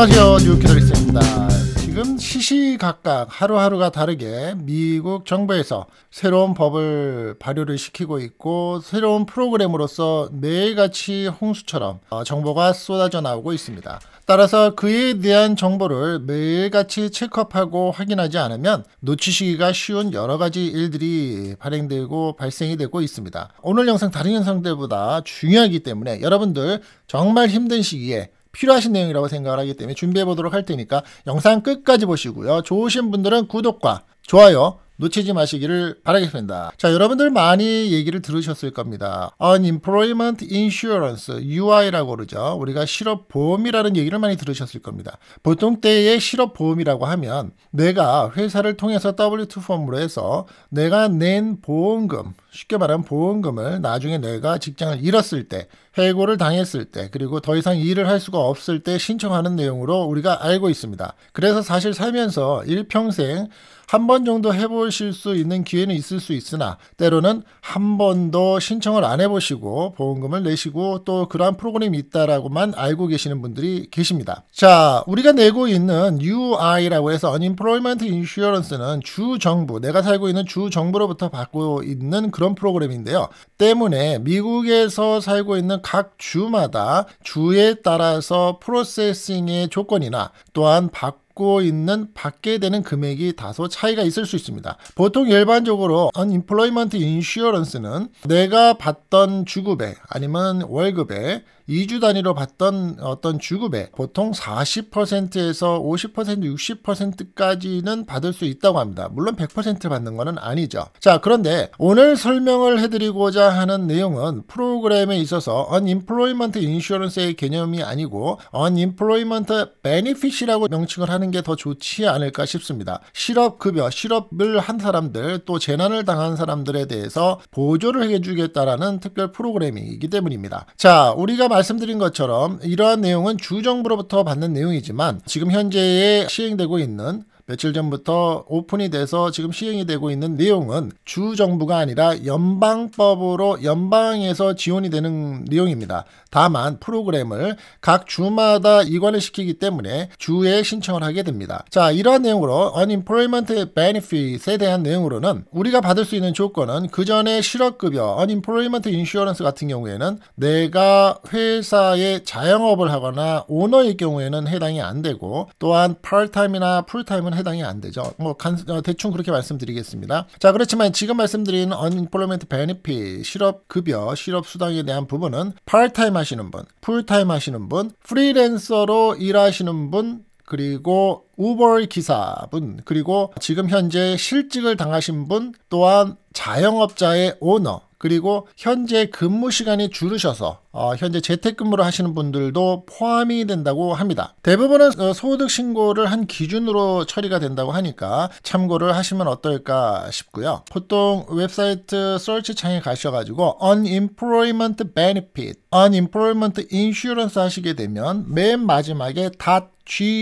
안녕하세요. 뉴욕 기자입니다. 지금 시시각각 하루하루가 다르게 미국 정부에서 새로운 법을 발효를 시키고 있고 새로운 프로그램으로서 매일같이 홍수처럼 어, 정보가 쏟아져 나오고 있습니다. 따라서 그에 대한 정보를 매일같이 체크업하고 확인하지 않으면 놓치시기가 쉬운 여러 가지 일들이 발행되고 발생이 되고 있습니다. 오늘 영상 다른 영상들보다 중요하기 때문에 여러분들 정말 힘든 시기에 필요하신 내용이라고 생각을 하기 때문에 준비해 보도록 할 테니까 영상 끝까지 보시고요. 좋으신 분들은 구독과 좋아요 놓치지 마시기를 바라겠습니다. 자, 여러분들 많이 얘기를 들으셨을 겁니다. Unemployment Insurance, UI라고 그러죠. 우리가 실업보험이라는 얘기를 많이 들으셨을 겁니다. 보통 때의 실업보험이라고 하면 내가 회사를 통해서 W2 폼으로 해서 내가 낸 보험금, 쉽게 말하면 보험금을 나중에 내가 직장을 잃었을 때, 해고를 당했을 때, 그리고 더 이상 일을 할 수가 없을 때 신청하는 내용으로 우리가 알고 있습니다. 그래서 사실 살면서 일평생 한 번 정도 해보실 수 있는 기회는 있을 수 있으나 때로는 한 번도 신청을 안 해보시고 보험금을 내시고 또 그러한 프로그램이 있다라고만 알고 계시는 분들이 계십니다. 자, 우리가 내고 있는 UI라고 해서 Unemployment Insurance는 주 정부, 내가 살고 있는 주 정부로부터 받고 있는 그런 프로그램인데요. 때문에 미국에서 살고 있는 각 주마다 주에 따라서 프로세싱의 조건이나 또한 박 받고 있는 받게 되는 금액이 다소 차이가 있을 수 있습니다. 보통 일반적으로 unemployment insurance는 내가 받던 주급에 아니면 월급에 2주 단위로 받던 어떤 주급에 보통 40%에서 50% 60%까지는 받을 수 있다고 합니다. 물론 100% 받는 것은 아니죠. 자 그런데 오늘 설명을 해드리고자 하는 내용은 프로그램에 있어서 unemployment insurance의 개념이 아니고 unemployment benefit이라고 명칭을 하는 하는 게더 좋지 않을까 싶습니다. 실업급여, 실업을 한 사람들 또 재난을 당한 사람들에 대해서 보조를 해주겠다라는 특별 프로그램이기 때문입니다. 자, 우리가 말씀드린 것처럼 이러한 내용은 주정부로부터 받는 내용이지만 지금 현재에 시행되고 있는 며칠 전부터 오픈이 돼서 지금 시행이 되고 있는 내용은 주 정부가 아니라 연방법으로 연방에서 지원이 되는 내용입니다. 다만 프로그램을 각 주마다 이관을 시키기 때문에 주에 신청을 하게 됩니다. 자, 이러한 내용으로 unemployment benefit에 대한 내용으로는 우리가 받을 수 있는 조건은 그 전에 실업급여, unemployment insurance 같은 경우에는 내가 회사에 자영업을 하거나 오너일 경우에는 해당이 안 되고 또한 p a r t 이나풀타임은 해당이 안 되죠. 뭐 간, 어, 대충 그렇게 말씀드리겠습니다. 자, 그렇지만 지금 말씀드린 unemployment benefit, 실업급여, 실업수당에 대한 부분은 p a r t 하시는 분, 풀타임 하시는 분, 프리랜서로 일하시는 분 그리고 우버 기사분, 그리고 지금 현재 실직을 당하신 분, 또한 자영업자의 오너, 그리고 현재 근무 시간이 줄으셔서 어, 현재 재택근무를 하시는 분들도 포함이 된다고 합니다. 대부분은 어, 소득 신고를 한 기준으로 처리가 된다고 하니까 참고를 하시면 어떨까 싶고요. 보통 웹사이트 서치 창에 가셔가지고 unemployment benefit, unemployment insurance 하시게 되면 맨 마지막에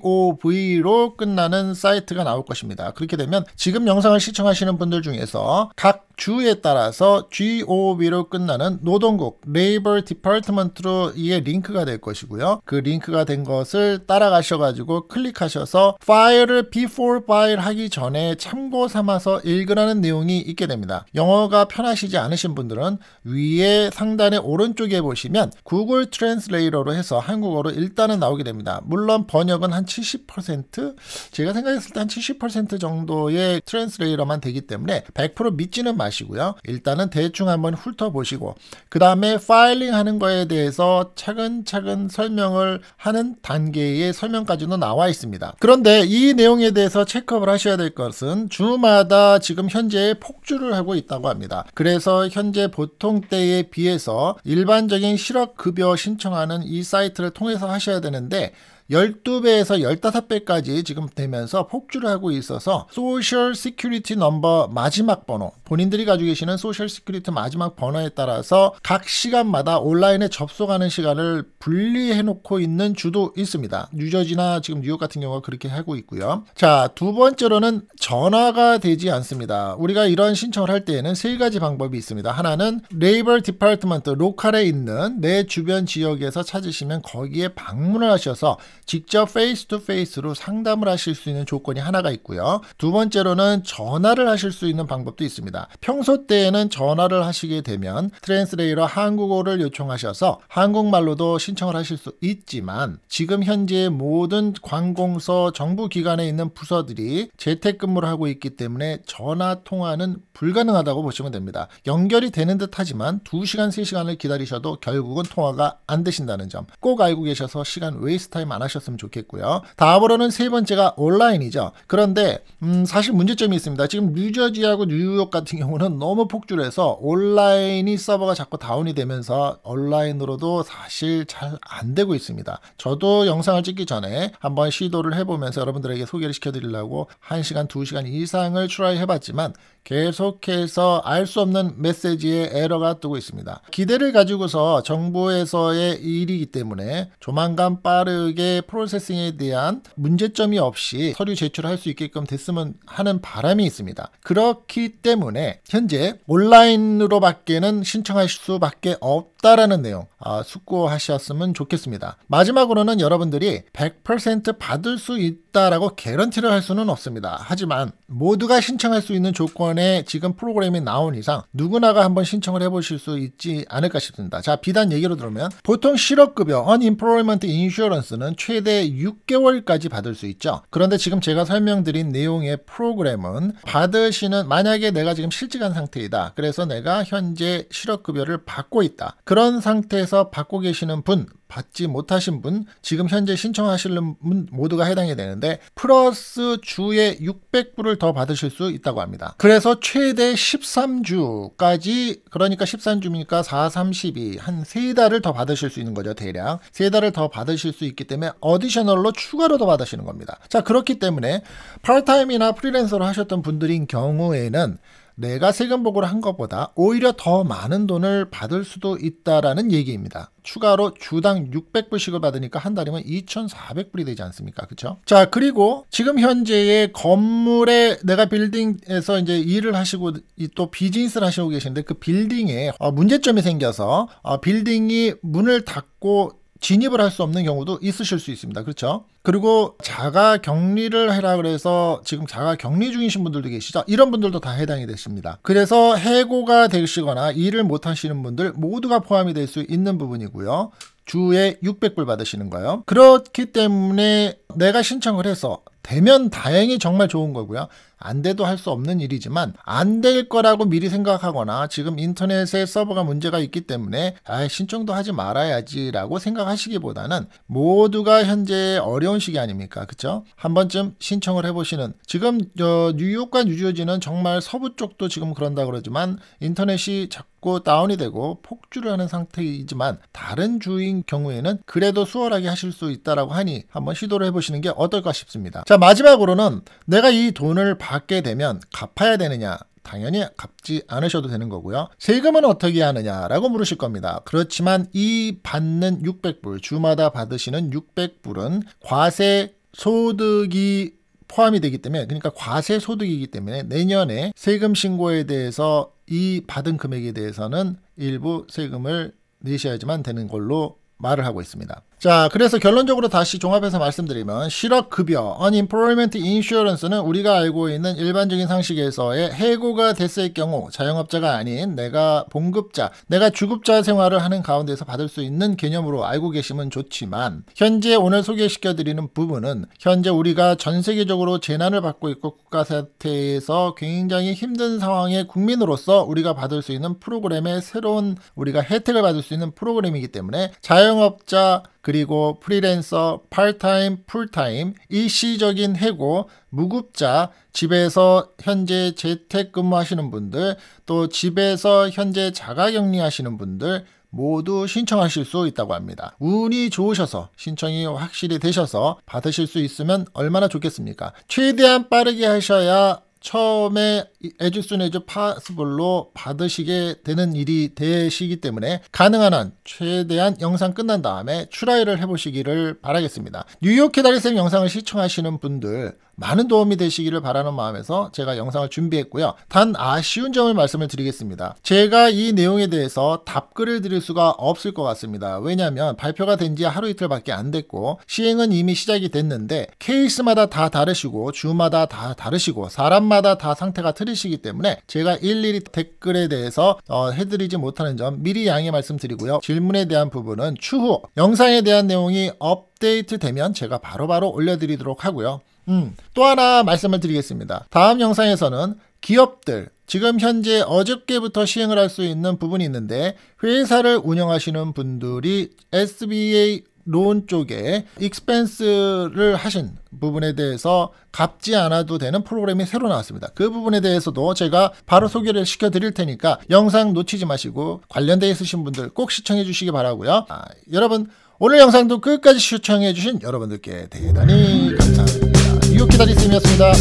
gov로 끝나는 사이트가 나올 것입니다. 그렇게 되면 지금 영상을 시청하시는 분들 중에서 각 주에 따라서 GOB로 끝나는 노동국 Labor Department로 이게 링크가 될 것이고요. 그 링크가 된 것을 따라가셔가지고 클릭하셔서 파일을 Before P4 파일 하기 전에 참고 삼아서 읽으라는 내용이 있게 됩니다. 영어가 편하시지 않으신 분들은 위에 상단의 오른쪽에 보시면 구글 트랜스레이터로 해서 한국어로 일단은 나오게 됩니다. 물론 번역은 한 70% 제가 생각했을 때 한 70% 정도의 트랜스레이러만 되기 때문에 100% 믿지는 말 마시고요. 일단은 대충 한번 훑어보시고 그 다음에 파일링 하는 거에 대해서 차근차근 설명을 하는 단계의 설명까지도 나와 있습니다. 그런데 이 내용에 대해서 체크업을 하셔야 될 것은 주마다 지금 현재 폭주를 하고 있다고 합니다. 그래서 현재 보통 때에 비해서 일반적인 실업급여 신청하는 이 사이트를 통해서 하셔야 되는데 12배에서 15배까지 지금 되면서 폭주를 하고 있어서 소셜 시큐리티 넘버 마지막 번호 본인들이 가지고 계시는 소셜 시큐리티 마지막 번호에 따라서 각 시간마다 온라인에 접속하는 시간을 분리해 놓고 있는 주도 있습니다. 뉴저지나 지금 뉴욕 같은 경우가 그렇게 하고 있고요. 자, 두 번째로는 전화가 되지 않습니다. 우리가 이런 신청을 할 때에는 세 가지 방법이 있습니다. 하나는 레이버 디파트먼트 로컬에 있는 내 주변 지역에서 찾으시면 거기에 방문을 하셔서 직접 페이스 투 페이스로 상담을 하실 수 있는 조건이 하나가 있고요. 두 번째로는 전화를 하실 수 있는 방법도 있습니다. 평소 때에는 전화를 하시게 되면 트랜스레이러 한국어를 요청하셔서 한국말로도 신청을 하실 수 있지만 지금 현재 모든 관공서 정부 기관에 있는 부서들이 재택근무를 하고 있기 때문에 전화 통화는 불가능하다고 보시면 됩니다. 연결이 되는 듯 하지만 2시간, 3시간을 기다리셔도 결국은 통화가 안 되신다는 점 꼭 알고 계셔서 시간 웨이스 타임 안 하셔도 해셨으면 좋겠고요. 다음으로는 세 번째가 온라인이죠. 그런데 음, 사실 문제점이 있습니다. 지금 뉴저지하고 뉴욕 같은 경우는 너무 폭주를 해서 온라인이 서버가 자꾸 다운이 되면서 온라인으로도 사실 잘 안 되고 있습니다. 저도 영상을 찍기 전에 한번 시도를 해보면서 여러분들에게 소개를 시켜드리려고 1시간, 2시간 이상을 트라 해봤지만 계속해서 알 수 없는 메시지에 에러가 뜨고 있습니다. 기대를 가지고서 정부에서의 일이기 때문에 조만간 빠르게 프로세싱에 대한 문제점이 없이 서류 제출할 수 있게끔 됐으면 하는 바람이 있습니다. 그렇기 때문에 현재 온라인으로밖에는 신청할 수밖에 없다라는 내용 아, 숙고하셨으면 좋겠습니다. 마지막으로는 여러분들이 100% 받을 수 있다라고 개런티를 할 수는 없습니다. 하지만 모두가 신청할 수 있는 조건에 지금 프로그램이 나온 이상 누구나가 한번 신청을 해보실 수 있지 않을까 싶습니다. 자 비단 얘기로 들으면 보통 실업급여 Unemployment Insurance는 최대 6개월까지 받을 수 있죠. 그런데 지금 제가 설명드린 내용의 프로그램은 받으시는 만약에 내가 지금 실직한 상태이다. 그래서 내가 현재 실업급여를 받고 있다. 그런 상태에서 신청해서 받고 계시는 분, 받지 못하신 분, 지금 현재 신청하시는 분 모두가 해당이 되는데 플러스 주에 600불을 더 받으실 수 있다고 합니다. 그래서 최대 13주까지 그러니까 13주니까 4, 3, 12한세달을더 받으실 수 있는 거죠. 대략 세달을더 받으실 수 있기 때문에 어디셔널로 추가로 더 받으시는 겁니다. 자 그렇기 때문에 팔타임이나 프리랜서로 하셨던 분들인 경우에는 내가 세금 보고를 한 것보다 오히려 더 많은 돈을 받을 수도 있다라는 얘기입니다. 추가로 주당 600불씩을 받으니까 한 달이면 2,400불이 되지 않습니까? 그렇죠? 자, 그리고 지금 현재의 건물에 내가 빌딩에서 이제 일을 하시고 또 비즈니스를 하시고 계신데그 빌딩에 어, 문제점이 생겨서 어, 빌딩이 문을 닫고 진입을 할 수 없는 경우도 있으실 수 있습니다. 그렇죠? 그리고 자가 격리를 해라 그래서 지금 자가 격리 중이신 분들도 계시죠? 이런 분들도 다 해당이 되십니다. 그래서 해고가 되시거나 일을 못 하시는 분들 모두가 포함이 될 수 있는 부분이고요. 주에 600불 받으시는 거예요. 그렇기 때문에 내가 신청을 해서 되면 다행히 정말 좋은 거고요. 안 돼도 할 수 없는 일이지만 안 될 거라고 미리 생각하거나 지금 인터넷에 서버가 문제가 있기 때문에 아 신청도 하지 말아야지라고 생각하시기보다는 모두가 현재 어려운 시기 아닙니까? 그쵸? 한 번쯤 신청을 해보시는 지금 어, 뉴욕과 뉴저지는 정말 서부 쪽도 지금 그런다 그러지만 인터넷이 자꾸 다운이 되고 폭주를 하는 상태이지만 다른 주인 경우에는 그래도 수월하게 하실 수 있다라고 하니 한번 시도를 해보시는 게 어떨까 싶습니다. 자, 마지막으로는 내가 이 돈을 받게 되면 갚아야 되느냐? 당연히 갚지 않으셔도 되는 거고요. 세금은 어떻게 하느냐라고 물으실 겁니다. 그렇지만 이 받는 600불, 주마다 받으시는 600불은 과세 소득이 포함이 되기 때문에 그러니까 과세 소득이기 때문에 내년에 세금 신고에 대해서 이 받은 금액에 대해서는 일부 세금을 내셔야지만 되는 걸로 말을 하고 있습니다. 자, 그래서 결론적으로 다시 종합해서 말씀드리면 실업급여, unemployment insurance는 우리가 알고 있는 일반적인 상식에서의 해고가 됐을 경우 자영업자가 아닌 내가 봉급자, 내가 주급자 생활을 하는 가운데서 받을 수 있는 개념으로 알고 계시면 좋지만 현재 오늘 소개시켜드리는 부분은 현재 우리가 전 세계적으로 재난을 받고 있고 국가 사태에서 굉장히 힘든 상황의 국민으로서 우리가 받을 수 있는 프로그램의 새로운 우리가 혜택을 받을 수 있는 프로그램이기 때문에 자영업자 그리고 프리랜서, 팔타임, 풀타임, 일시적인 해고, 무급자, 집에서 현재 재택근무 하시는 분들, 또 집에서 현재 자가격리 하시는 분들, 모두 신청하실 수 있다고 합니다. 운이 좋으셔서 신청이 확실히 되셔서 받으실 수 있으면 얼마나 좋겠습니까? 최대한 빠르게 하셔야 처음에 에즈슨 에즈 파스블로 받으시게 되는 일이 되시기 때문에 가능한 한 최대한 영상 끝난 다음에 추라이를 해보시기를 바라겠습니다. 뉴욕 해다리쌤 영상을 시청하시는 분들 많은 도움이 되시기를 바라는 마음에서 제가 영상을 준비했고요. 단 아쉬운 점을 말씀을 드리겠습니다. 제가 이 내용에 대해서 답글을 드릴 수가 없을 것 같습니다. 왜냐하면 발표가 된 지 하루 이틀밖에 안 됐고 시행은 이미 시작이 됐는데 케이스마다 다 다르시고 주마다 다 다르시고 사람마다 다 상태가 틀리시기 때문에 제가 일일이 댓글에 대해서 어, 해드리지 못하는 점 미리 양해 말씀드리고요. 질문에 대한 부분은 추후 영상에 대한 내용이 업데이트 되면 제가 바로바로 바로 올려드리도록 하고요. 음, 또 하나 말씀을 드리겠습니다. 다음 영상에서는 기업들, 지금 현재 어저께부터 시행을 할 수 있는 부분이 있는데 회사를 운영하시는 분들이 SBA 론 쪽에 익스펜스를 하신 부분에 대해서 갚지 않아도 되는 프로그램이 새로 나왔습니다. 그 부분에 대해서도 제가 바로 소개를 시켜드릴 테니까 영상 놓치지 마시고 관련되어 있으신 분들 꼭 시청해 주시기 바라고요. 아, 여러분 오늘 영상도 끝까지 시청해 주신 여러분들께 대단히 감사합니다. 6기다릴수있었습니다